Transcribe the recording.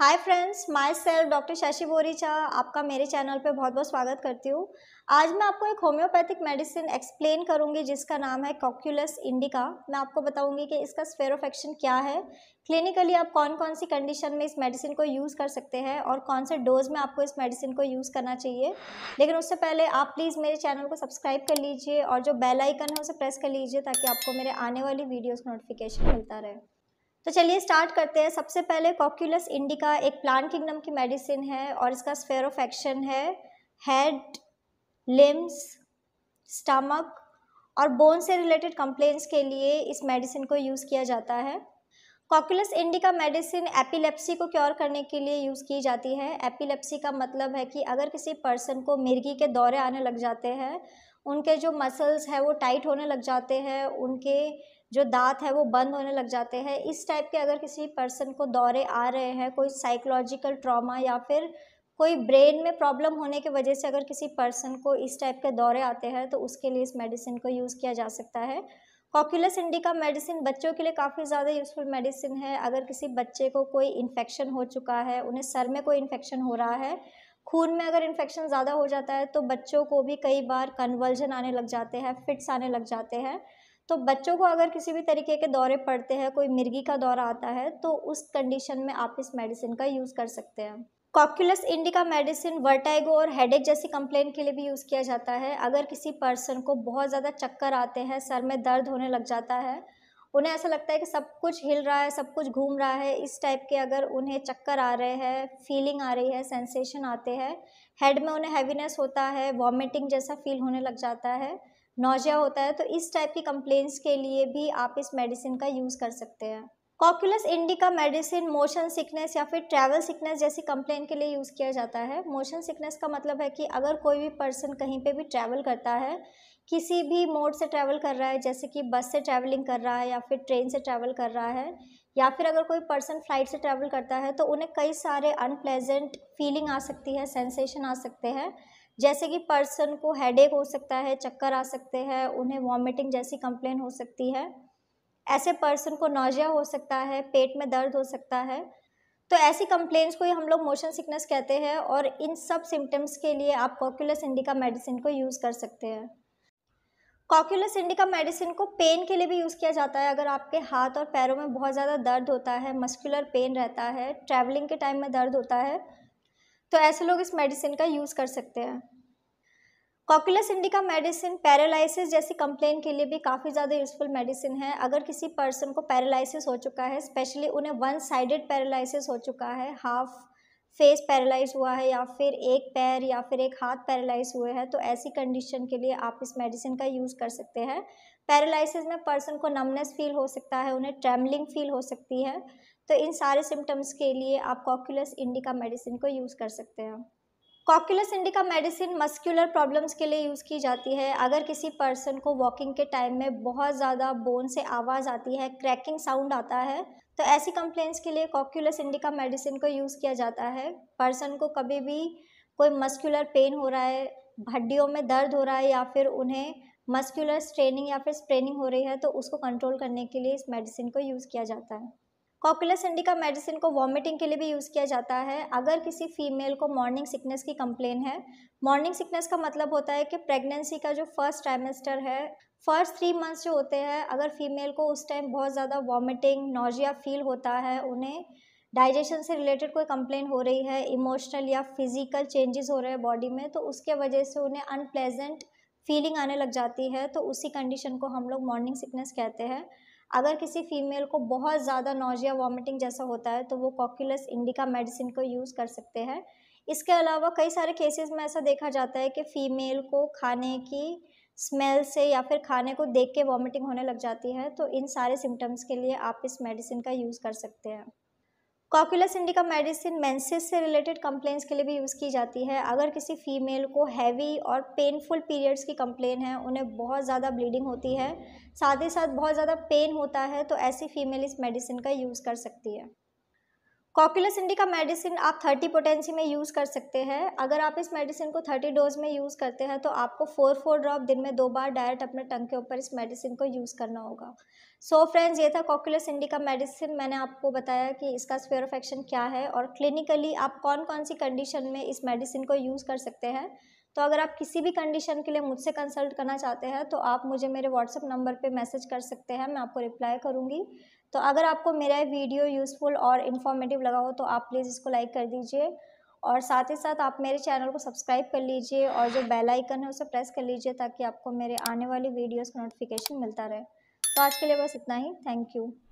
हाय friends myself doctor Shashi Boricha आपका मेरे channel पे बहुत बहुत स्वागत करती हूँ आज मैं आपको एक होम्योपैथिक मेडिसिन एक्सप्लेन करूँगी जिसका नाम है कॉक्यूलस इंडिका मैं आपको बताऊँगी कि इसका स्फेयर ऑफ एक्शन क्या है क्लिनिकली आप कौन कौन सी कंडीशन में इस मेडिसिन को यूज़ कर सकते हैं और कौन से डोज में आपको इस मेडिसिन को यूज़ करना चाहिए लेकिन उससे पहले आप प्लीज़ मेरे चैनल को सब्सक्राइब कर लीजिए और जो बेलाइकन है उसे प्रेस कर लीजिए ताकि आपको मेरे आने वाली वीडियोज़ नोटिफिकेशन मिलता रहे तो चलिए स्टार्ट करते हैं सबसे पहले कॉक्यूलस इंडिका एक प्लांट किंगडम की मेडिसिन है और इसका स्फेयर ऑफ एक्शन है हेड लिम्स स्टमक और बोन से रिलेटेड कंप्लेंट्स के लिए इस मेडिसिन को यूज़ किया जाता है कॉक्यूलस इंडिका मेडिसिन एपिलेप्सी को क्योर करने के लिए यूज़ की जाती है एपिलेप्सी का मतलब है कि अगर किसी पर्सन को मिर्गी के दौरे आने लग जाते हैं उनके जो मसल्स है वो टाइट होने लग जाते हैं उनके जो दांत है वो बंद होने लग जाते हैं इस टाइप के अगर किसी पर्सन को दौरे आ रहे हैं कोई साइकोलॉजिकल ट्रॉमा या फिर कोई ब्रेन में प्रॉब्लम होने की वजह से अगर किसी पर्सन को इस टाइप के दौरे आते हैं तो उसके लिए इस मेडिसिन को यूज़ किया जा सकता है कॉक्यूलस इंडिका मेडिसिन बच्चों के लिए काफ़ी ज़्यादा यूज़फुल मेडिसिन है अगर किसी बच्चे को कोई इन्फेक्शन हो चुका है उन्हें सर में कोई इन्फेक्शन हो रहा है खून में अगर इन्फेक्शन ज़्यादा हो जाता है तो बच्चों को भी कई बार कन्वर्जन आने लग जाते हैं फिट्स आने लग जाते हैं तो बच्चों को अगर किसी भी तरीके के दौरे पड़ते हैं कोई मिर्गी का दौरा आता है तो उस कंडीशन में आप इस मेडिसिन का यूज़ कर सकते हैं कॉक्यूलस इंडिका मेडिसिन वर्टाइगो और हेडेक जैसी कंप्लेन के लिए भी यूज़ किया जाता है अगर किसी पर्सन को बहुत ज़्यादा चक्कर आते हैं सर में दर्द होने लग जाता है उन्हें ऐसा लगता है कि सब कुछ हिल रहा है सब कुछ घूम रहा है इस टाइप के अगर उन्हें चक्कर आ रहे हैं फीलिंग आ रही है सेंसेशन आते हैं हेड में उन्हें हैवीनेस होता है वॉमिटिंग जैसा फील होने लग जाता है नोजिया होता है तो इस टाइप की कंप्लेंट्स के लिए भी आप इस मेडिसिन का यूज़ कर सकते हैं cocculus indica medicine motion sickness या फिर ट्रैवल सिकनेस जैसी कंप्लेन के लिए यूज़ किया जाता है मोशन सिकनेस का मतलब है कि अगर कोई भी पर्सन कहीं पे भी ट्रैवल करता है किसी भी मोड से ट्रैवल कर रहा है जैसे कि बस से ट्रैवलिंग कर रहा है या फिर ट्रेन से ट्रैवल कर रहा है या फिर अगर कोई पर्सन फ्लाइट से ट्रैवल करता है तो उन्हें कई सारे अनप्लेजेंट फीलिंग आ सकती है सेंसेशन आ सकते हैं जैसे कि पर्सन को हेडेक हो सकता है चक्कर आ सकते हैं उन्हें वॉमिटिंग जैसी कंप्लेन हो सकती है ऐसे पर्सन को नोजिया हो सकता है पेट में दर्द हो सकता है तो ऐसी कंप्लेंट्स को ही हम लोग मोशन सिकनेस कहते हैं और इन सब सिम्टम्स के लिए आप कॉक्यूलस इंडिका मेडिसिन को यूज़ कर सकते हैं कॉक्यूलस इंडिका मेडिसिन को पेन के लिए भी यूज़ किया जाता है अगर आपके हाथ और पैरों में बहुत ज़्यादा दर्द होता है मस्कुलर पेन रहता है ट्रैवलिंग के टाइम में दर्द होता है तो ऐसे लोग इस मेडिसिन का यूज़ कर सकते हैं कॉकुलस इंडिका मेडिसिन पैरालिसिस जैसी कंप्लेन के लिए भी काफ़ी ज़्यादा यूजफुल मेडिसिन है अगर किसी पर्सन को पैरालिसिस हो चुका है स्पेशली उन्हें वन साइडेड पैरालिसिस हो चुका है हाफ फेस पैरालाइज हुआ है या फिर एक पैर या फिर एक हाथ पैरालाइज हुए हैं तो ऐसी कंडीशन के लिए आप इस मेडिसिन का यूज़ कर सकते हैं पैरालसिस में पर्सन को नमनेस फील हो सकता है उन्हें ट्रेमलिंग फील हो सकती है तो इन सारे सिम्टम्स के लिए आप कॉक्यूलस इंडिका मेडिसिन को यूज़ कर सकते हैं cocculus indica medicine muscular problems के लिए यूज़ की जाती है अगर किसी पर्सन को वॉकिंग के टाइम में बहुत ज़्यादा बोन से आवाज़ आती है क्रैकिंग साउंड आता है तो ऐसी कंप्लेंट्स के लिए कॉक्यूलस इंडिका मेडिसिन को यूज़ किया जाता है पर्सन को कभी भी कोई मस्क्यूलर पेन हो रहा है हड्डियों में दर्द हो रहा है या फिर उन्हें मस्क्यूलर स्ट्रेनिंग या फिर स्ट्रेनिंग हो रही है तो उसको कंट्रोल करने के लिए इस मेडिसिन को यूज़ किया जाता है कॉकुलस इंडिका मेडिसिन को वॉमिटिंग के लिए भी यूज़ किया जाता है अगर किसी फीमेल को मॉर्निंग सिकनेस की कंप्लेन है मॉर्निंग सिकनेस का मतलब होता है कि प्रेगनेंसी का जो फर्स्ट ट्राइमेस्टर है फर्स्ट थ्री मंथ्स जो होते हैं अगर फीमेल को उस टाइम बहुत ज़्यादा वॉमिटिंग नोजिया फील होता है उन्हें डाइजेशन से रिलेटेड कोई कंप्लेन हो रही है इमोशनल या फिजिकल चेंजेस हो रहे हैं बॉडी में तो उसके वजह से उन्हें अनप्लेजेंट फीलिंग आने लग जाती है तो उसी कंडीशन को हम लोग मॉर्निंग सिकनेस कहते हैं अगर किसी फीमेल को बहुत ज़्यादा नोजिया वॉमिटिंग जैसा होता है तो वो कॉक्यूलस इंडिका मेडिसिन को यूज़ कर सकते हैं इसके अलावा कई सारे केसेस में ऐसा देखा जाता है कि फ़ीमेल को खाने की स्मेल से या फिर खाने को देख के वॉमिटिंग होने लग जाती है तो इन सारे सिम्टम्स के लिए आप इस मेडिसिन का यूज़ कर सकते हैं कॉक्यूलस इंडिका मेडिसिन मेंसेस से रिलेटेड कंप्लेंट्स के लिए भी यूज़ की जाती है अगर किसी फीमेल को हैवी और पेनफुल पीरियड्स की कंप्लेन है उन्हें बहुत ज़्यादा ब्लीडिंग होती है साथ ही साथ बहुत ज़्यादा पेन होता है तो ऐसी फीमेल इस मेडिसिन का यूज़ कर सकती है कॉक्यूलस इंडी का मेडिसिन आप थर्टी पोटेंसी में यूज़ कर सकते हैं अगर आप इस मेडिसिन को थर्टी डोज में यूज़ करते हैं तो आपको फोर फोर ड्रॉप दिन में दो बार डायरेक्ट अपने टंग के ऊपर इस मेडिसिन को यूज़ करना होगा सो so फ्रेंड्स ये था कॉक्यूलस इंडी का मेडिसिन मैंने आपको बताया कि इसका स्पेयर ऑफ एक्शन क्या है और क्लिनिकली आप कौन कौन सी कंडीशन में इस मेडिसिन को यूज़ कर सकते हैं तो अगर आप किसी भी कंडीशन के लिए मुझसे कंसल्ट करना चाहते हैं तो आप मुझे मेरे व्हाट्सअप नंबर पे मैसेज कर सकते हैं मैं आपको रिप्लाई करूँगी तो अगर आपको मेरा वीडियो यूज़फुल और इन्फॉर्मेटिव लगा हो तो आप प्लीज़ इसको लाइक कर दीजिए और साथ ही साथ आप मेरे चैनल को सब्सक्राइब कर लीजिए और जो बेल आइकन है उसे प्रेस कर लीजिए ताकि आपको मेरे आने वाली वीडियोस का नोटिफिकेशन मिलता रहे तो आज के लिए बस इतना ही थैंक यू